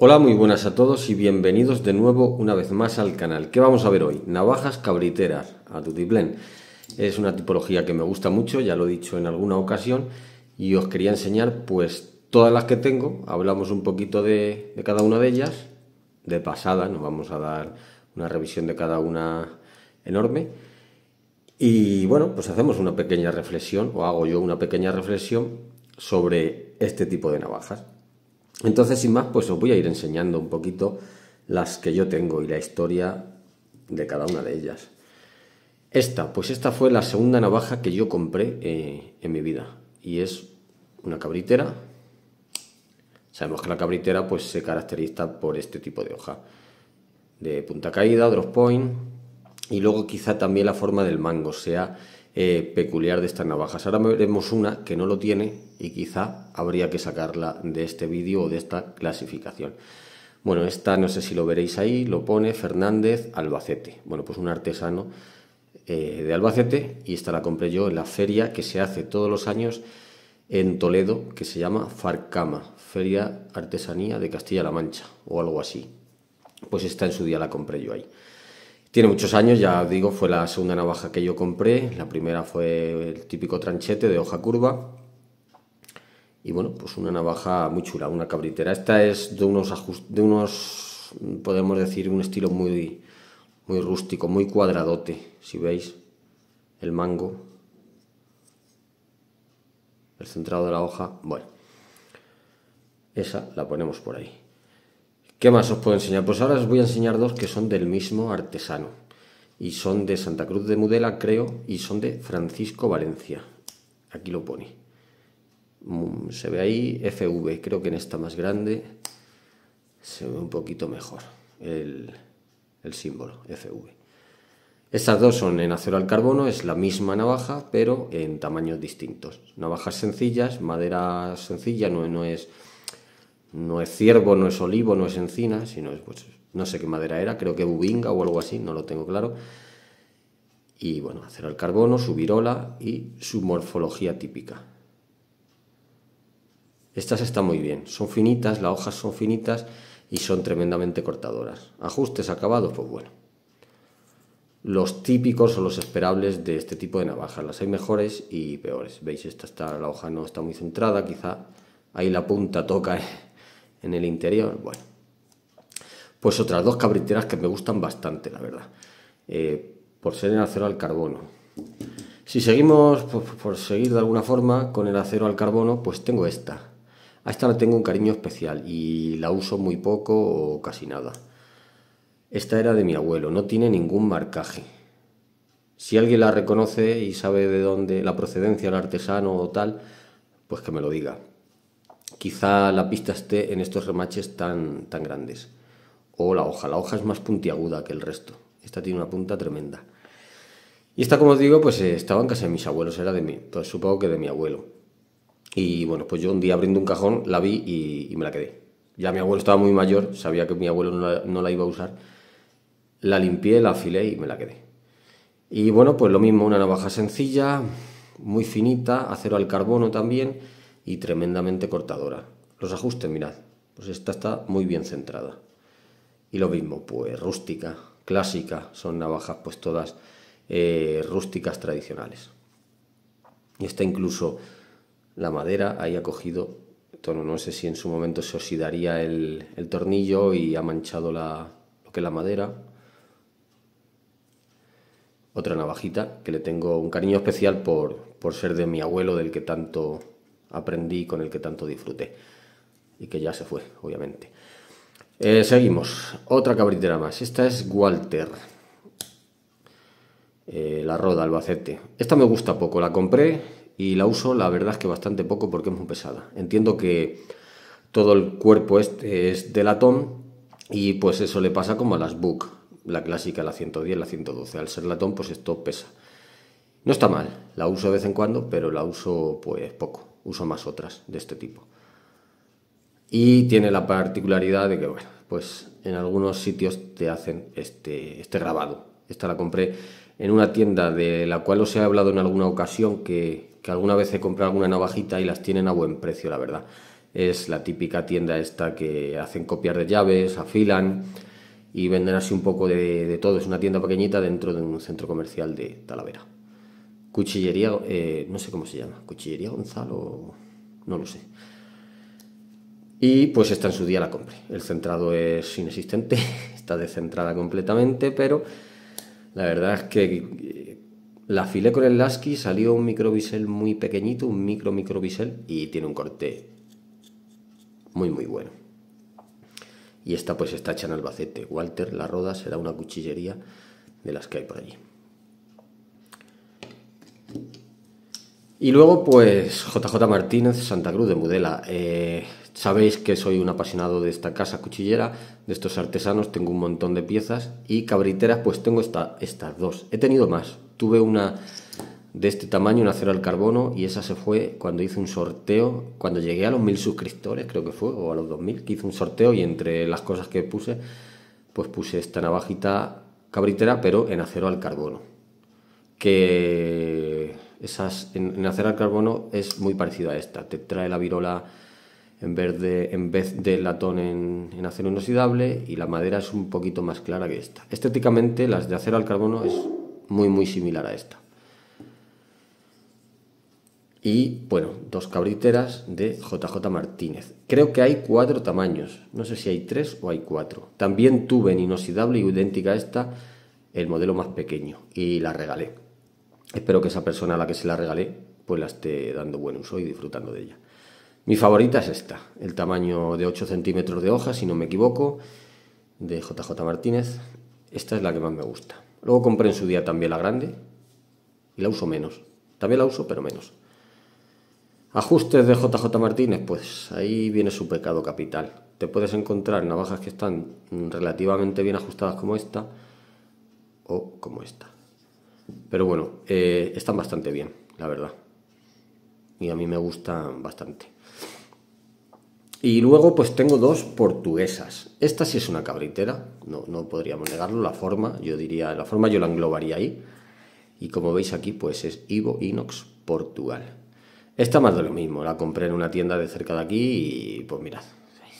Hola, muy buenas a todos y bienvenidos de nuevo una vez más al canal. ¿Qué vamos a ver hoy? Navajas cabriteras a blend. Es una tipología que me gusta mucho, ya lo he dicho en alguna ocasión, y os quería enseñar pues todas las que tengo. Hablamos un poquito de, de cada una de ellas, de pasada, nos vamos a dar una revisión de cada una enorme. Y bueno, pues hacemos una pequeña reflexión, o hago yo una pequeña reflexión sobre este tipo de navajas. Entonces, sin más, pues os voy a ir enseñando un poquito las que yo tengo y la historia de cada una de ellas. Esta, pues esta fue la segunda navaja que yo compré eh, en mi vida. Y es una cabritera. Sabemos que la cabritera pues se caracteriza por este tipo de hoja. De punta caída, drop point. Y luego quizá también la forma del mango sea eh, peculiar de estas navajas. Ahora veremos una que no lo tiene y quizá habría que sacarla de este vídeo o de esta clasificación. Bueno, esta no sé si lo veréis ahí, lo pone Fernández Albacete. Bueno, pues un artesano eh, de Albacete y esta la compré yo en la feria que se hace todos los años en Toledo que se llama Farcama, Feria Artesanía de Castilla-La Mancha o algo así. Pues esta en su día la compré yo ahí. Tiene muchos años, ya os digo, fue la segunda navaja que yo compré. La primera fue el típico tranchete de hoja curva. Y bueno, pues una navaja muy chula, una cabritera. Esta es de unos, de unos podemos decir, un estilo muy, muy rústico, muy cuadradote. Si veis, el mango, el centrado de la hoja. Bueno, esa la ponemos por ahí. ¿Qué más os puedo enseñar? Pues ahora os voy a enseñar dos que son del mismo artesano. Y son de Santa Cruz de Mudela, creo, y son de Francisco Valencia. Aquí lo pone. Mm, se ve ahí FV, creo que en esta más grande se ve un poquito mejor el, símbolo FV. Estas dos son en acero al carbono, es la misma navaja, pero en tamaños distintos. Navajas sencillas, madera sencilla, no, no es no es ciervo, no es olivo, no es encina, sino es, pues, no sé qué madera era, creo que bubinga o algo así, no lo tengo claro. Y bueno, hacer el carbono, su virola y su morfología típica. Estas están muy bien, son finitas, las hojas son finitas y son tremendamente cortadoras. Ajustes acabados, pues bueno. Los típicos o los esperables de este tipo de navajas, las hay mejores y peores. Veis, esta está, la hoja no está muy centrada, quizá ahí la punta toca. ¿eh? en el interior. Bueno, pues otras dos cabriteras que me gustan bastante, la verdad, eh, por ser en acero al carbono. Si seguimos, pues, por, seguir de alguna forma con el acero al carbono, pues tengo esta. A esta le tengo un cariño especial y la uso muy poco o casi nada. Esta era de mi abuelo, no tiene ningún marcaje. Si alguien la reconoce y sabe de dónde la procedencia del artesano o tal, pues que me lo diga quizá la pista esté en estos remaches tan, tan grandes. O la hoja, la hoja es más puntiaguda que el resto. Esta tiene una punta tremenda. Y esta, como os digo, pues eh, estaba en casa de mis abuelos, era de mí, entonces pues, supongo que de mi abuelo. Y bueno, pues yo un día abriendo un cajón la vi y, me la quedé. Ya mi abuelo estaba muy mayor, sabía que mi abuelo no la, no la, iba a usar. La limpié, la afilé y me la quedé. Y bueno, pues lo mismo, una navaja sencilla, muy finita, acero al carbono también y tremendamente cortadora. Los ajustes, mirad, pues esta está muy bien centrada. Y lo mismo, pues rústica, clásica, son navajas pues todas eh, rústicas tradicionales. Y está incluso la madera, ahí ha cogido tono, no sé si en su momento se oxidaría el, tornillo y ha manchado la, lo que es la madera. Otra navajita que le tengo un cariño especial por ser de mi abuelo del que tanto aprendí con el que tanto disfruté. Y que ya se fue, obviamente. Eh, seguimos. Otra cabritera más. Esta es Walter. Eh, la Roda, Albacete. Esta me gusta poco. La compré y la uso, la verdad es que bastante poco porque es muy pesada. Entiendo que todo el cuerpo este es de latón y pues eso le pasa como a las Book, la clásica, la 110, la 112. Al ser latón, pues esto pesa. No está mal, la uso de vez en cuando, pero la uso pues poco uso más otras de este tipo. Y tiene la particularidad de que, bueno, pues en algunos sitios te hacen este, este grabado. Esta la compré en una tienda de la cual os he hablado en alguna ocasión, que, alguna vez he comprado alguna navajita y las tienen a buen precio, la verdad. Es la típica tienda esta que hacen copias de llaves, afilan y venden así un poco de todo. Es una tienda pequeñita dentro de un centro comercial de Talavera. Cuchillería, eh, no sé cómo se llama, Cuchillería Gonzalo, no lo sé. Y pues está en su día la compré. El centrado es inexistente, está descentrada completamente, pero la verdad es que eh, la afilé con el Lasky, salió un microbisel muy pequeñito, un micro bisel y tiene un corte muy muy bueno. Y esta pues está hecha en Albacete. Walter La Roda será una cuchillería de las que hay por allí. Y luego, pues, JJ Martínez, Santa Cruz de Mudela. Eh, sabéis que soy un apasionado de esta casa cuchillera, de estos artesanos, tengo un montón de piezas y cabriteras, pues tengo estas dos. He tenido más. Tuve una de este tamaño, una acero al carbono, y esa se fue cuando hice un sorteo, cuando llegué a los mil suscriptores, creo que fue, o a los dos mil, que hice un sorteo y entre las cosas que puse, pues puse esta navajita cabritera, pero en acero al carbono. Que esas, en, acero al carbono es muy parecido a esta. Te trae la virola en, verde, en vez de latón en, en, acero inoxidable y la madera es un poquito más clara que esta. Estéticamente las de acero al carbono es muy muy similar a esta. Y bueno, dos cabriteras de JJ Martínez. Creo que hay cuatro tamaños. No sé si hay tres o hay cuatro. También tuve en inoxidable y idéntica a esta el modelo más pequeño y la regalé. Espero que esa persona a la que se la regalé pues la esté dando buen uso y disfrutando de ella. Mi favorita es esta, el tamaño de 8 centímetros de hoja, si no me equivoco, de JJ Martínez. Esta es la que más me gusta. Luego compré en su día también la grande y la uso menos. También la uso, pero menos. Ajustes de JJ Martínez, pues ahí viene su pecado capital. Te puedes encontrar navajas que están relativamente bien ajustadas como esta o como esta. Pero bueno, eh, están bastante bien, la verdad. Y a mí me gustan bastante. Y luego pues tengo dos portuguesas. Esta sí es una cabritera, no, podríamos negarlo. La forma, yo diría, la forma yo la englobaría ahí. Y como veis aquí pues es Ivo Inox Portugal. Esta más de lo mismo, la compré en una tienda de cerca de aquí y pues mirad,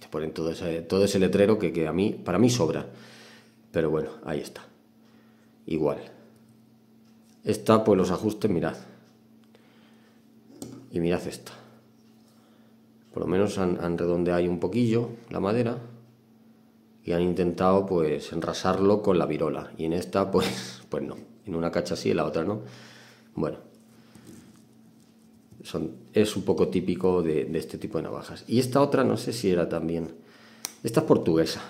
te ponen todo ese, todo ese letrero que, que a mí, para mí sobra. Pero bueno, ahí está. Igual, esta, pues los ajustes, mirad. Y mirad esta. Por lo menos han, redondeado un poquillo la madera y han intentado pues enrasarlo con la virola y en esta pues pues no en una cacha sí en la otra no bueno son, es un poco típico de, este tipo de navajas y esta otra no sé si era también esta es portuguesa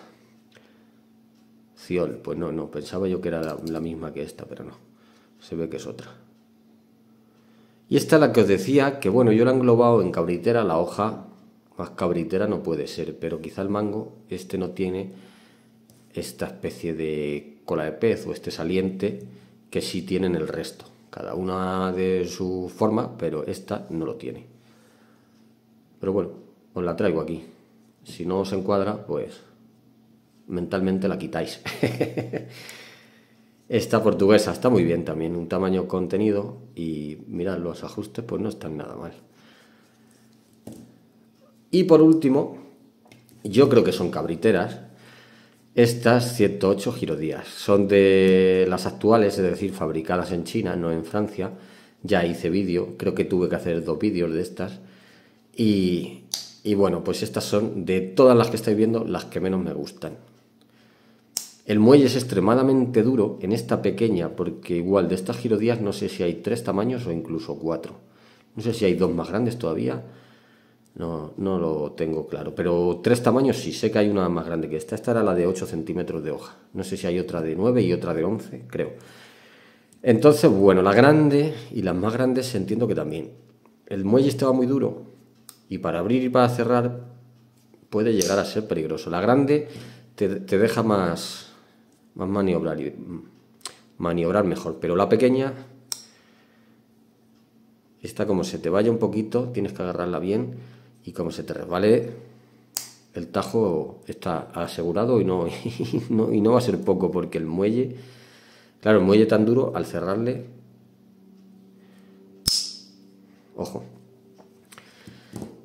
Ciol pues no no pensaba yo que era la misma que esta pero no se ve que es otra. Y esta es la que os decía, que bueno, yo la he englobado en cabritera, la hoja más cabritera no puede ser, pero quizá el mango, este no tiene esta especie de cola de pez o este saliente que sí tienen el resto. Cada una de su forma, pero esta no lo tiene. Pero bueno, os la traigo aquí. Si no os encuadra, pues mentalmente la quitáis. Esta portuguesa está muy bien también, un tamaño contenido y mirad, los ajustes pues no están nada mal. Y por último, yo creo que son cabriteras, estas 108 girodías. Son de las actuales, es decir, fabricadas en China, no en Francia. Ya hice vídeo, creo que tuve que hacer dos vídeos de estas. Y, y bueno, pues estas son de todas las que estáis viendo las que menos me gustan. El muelle es extremadamente duro en esta pequeña, porque igual de estas girodías no sé si hay tres tamaños o incluso cuatro. No sé si hay dos más grandes todavía. No, no lo tengo claro. Pero tres tamaños sí, sé que hay una más grande que esta. Esta era la de 8 centímetros de hoja. No sé si hay otra de 9 y otra de 11, creo. Entonces, bueno, la grande y las más grandes entiendo que también. El muelle estaba muy duro y para abrir y para cerrar puede llegar a ser peligroso. La grande te deja más, más maniobrar, y, maniobrar mejor. Pero la pequeña, esta como se te vaya un poquito, tienes que agarrarla bien y como se te resbale, el tajo está asegurado y no, no, y no va a ser poco porque el muelle, claro, el muelle tan duro al cerrarle, ojo.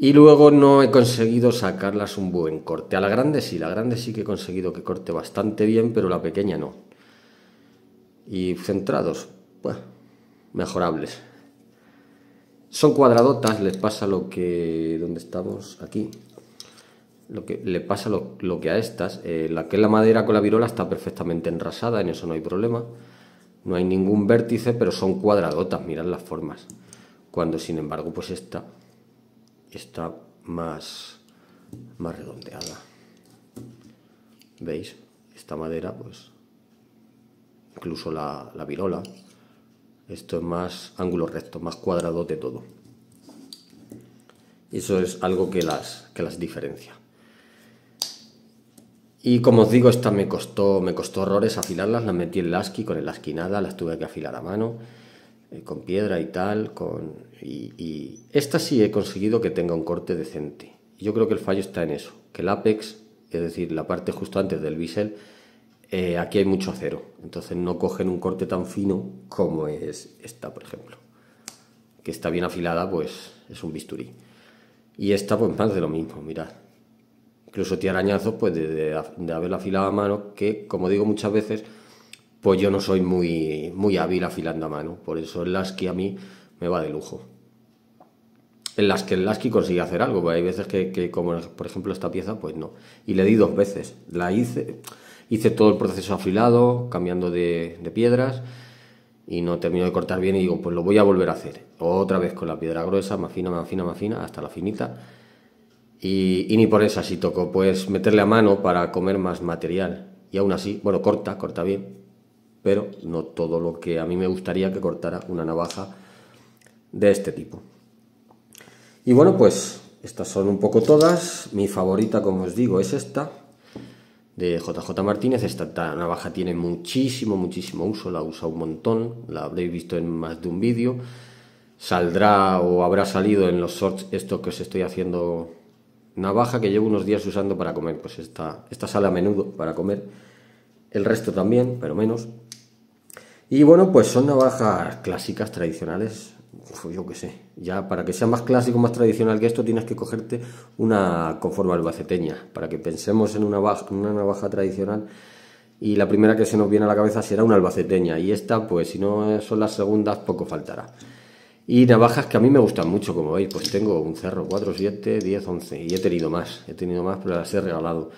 Y luego no he conseguido sacarlas un buen corte. A la grande sí, la grande sí que he conseguido que corte bastante bien, pero la pequeña no. Y centrados, pues, mejorables. Son cuadradotas, les pasa lo que... ¿Dónde estamos? Aquí. Lo que le pasa lo, que a estas. Eh, la que es la madera con la virola está perfectamente enrasada, en eso no hay problema. No hay ningún vértice, pero son cuadradotas, mirad las formas. Cuando, sin embargo, pues esta está más, más redondeada. ¿Veis? Esta madera, pues, incluso la, virola, esto es más ángulo recto, más cuadrado de todo. Eso es algo que las, que las diferencia. Y como os digo, esta me costó, me costó horrores afilarlas, las metí en lasqui, con el asquinada las tuve que afilar a mano. Eh, con piedra y tal, con, y, esta sí he conseguido que tenga un corte decente. Yo creo que el fallo está en eso, que el apex, es decir, la parte justo antes del bisel, eh, aquí hay mucho acero, entonces no cogen un corte tan fino como es esta, por ejemplo. Que está bien afilada, pues es un bisturí. Y esta, pues más de lo mismo, mirad. Incluso tiene arañazos, pues de, de haberla afilado a mano, que como digo muchas veces, pues yo no soy muy, muy hábil afilando a mano. Por eso el que a mí me va de lujo. En las que el laski consigue hacer algo, pues hay veces que, como por ejemplo esta pieza, pues no. Y le di dos veces. La hice, hice todo el proceso afilado, cambiando de, piedras, y no termino de cortar bien y digo, pues lo voy a volver a hacer. Otra vez con la piedra gruesa, más fina, más fina, más fina, hasta la finita. Y, ni por esa sí tocó, pues meterle a mano para comer más material. Y aún así, bueno, corta, corta bien, pero no todo lo que a mí me gustaría que cortara una navaja de este tipo. Y bueno, pues estas son un poco todas. Mi favorita, como os digo, es esta de JJ Martínez. Esta navaja tiene muchísimo, muchísimo uso, la usa un montón, la habréis visto en más de un vídeo. Saldrá o habrá salido en los shorts esto que os estoy haciendo navaja que llevo unos días usando para comer. Pues esta, esta sale a menudo para comer el resto también, pero menos. Y bueno, pues son navajas clásicas, tradicionales, yo qué sé, ya para que sea más clásico, más tradicional que esto, tienes que cogerte una forma albaceteña, para que pensemos en una navaja, una navaja tradicional y la primera que se nos viene a la cabeza será una albaceteña y esta, pues si no son las segundas, poco faltará. Y navajas que a mí me gustan mucho, como veis, pues tengo un cerro 4, 7, 10, 11 y he tenido más, he tenido más, pero las he regalado.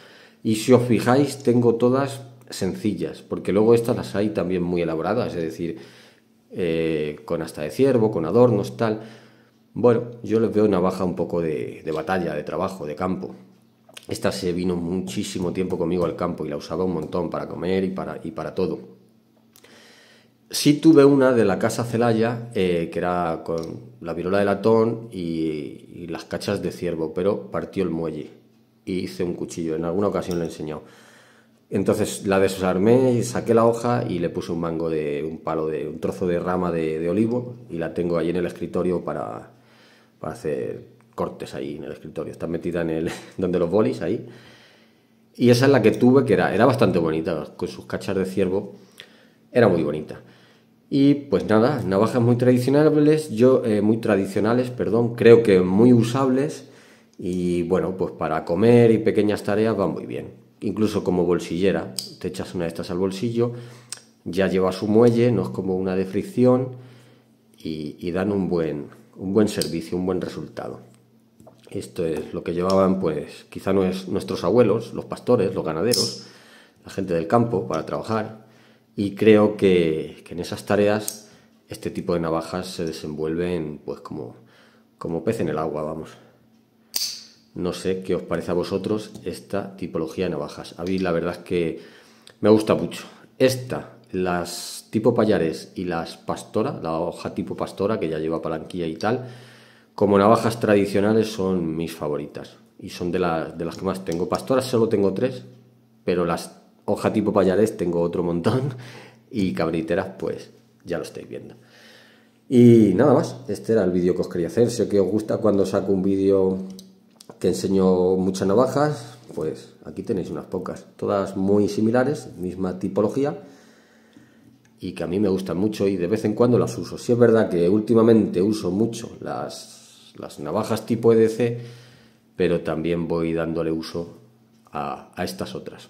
Y si os fijáis, tengo todas sencillas, porque luego estas las hay también muy elaboradas, es decir, eh, con hasta de ciervo, con adornos, tal. Bueno, yo les veo una baja un poco de, batalla, de trabajo, de campo. Esta se vino muchísimo tiempo conmigo al campo y la usaba un montón para comer y para, y para todo. Sí tuve una de la casa Celaya, eh, que era con la virola de latón y, las cachas de ciervo, pero partió el muelle y hice un cuchillo. En alguna ocasión le he enseñado. Entonces la desarmé, y saqué la hoja y le puse un mango de un palo de un trozo de rama de, olivo y la tengo allí en el escritorio para, hacer cortes ahí en el escritorio. Está metida en el donde los bolis ahí. Y esa es la que tuve que era era bastante bonita con sus cachas de ciervo. Era muy bonita. Y pues nada, navajas muy tradicionales, yo eh, muy tradicionales, perdón, creo que muy usables y bueno, pues para comer y pequeñas tareas van muy bien incluso como bolsillera. Te echas una de estas al bolsillo, ya lleva su muelle, no es como una de fricción y, dan un buen, un buen servicio, un buen resultado. Esto es lo que llevaban, pues quizá nuestros abuelos, los pastores, los ganaderos, la gente del campo para trabajar. Y creo que, que en esas tareas este tipo de navajas se desenvuelven pues como, como pez en el agua, vamos. No sé qué os parece a vosotros esta tipología de navajas. A mí la verdad es que me gusta mucho. Esta, las tipo payares y las pastora, la hoja tipo pastora que ya lleva palanquilla y tal, como navajas tradicionales son mis favoritas y son de, de las que más tengo. Pastoras solo tengo tres, pero las hoja tipo payares tengo otro montón y cabriteras pues ya lo estáis viendo. Y nada más, este era el vídeo que os quería hacer. Sé que os gusta cuando saco un vídeo que enseño muchas navajas, pues aquí tenéis unas pocas, todas muy similares, misma tipología y que a mí me gustan mucho y de vez en cuando las uso. Si es verdad que últimamente uso mucho las, las navajas tipo EDC, pero también voy dándole uso a, estas otras.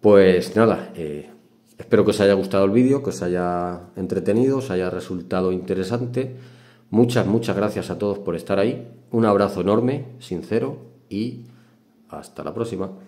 Pues nada, eh, espero que os haya gustado el vídeo, que os haya entretenido, os haya resultado interesante. Muchas, muchas gracias a todos por estar ahí un abrazo enorme, sincero y hasta la próxima.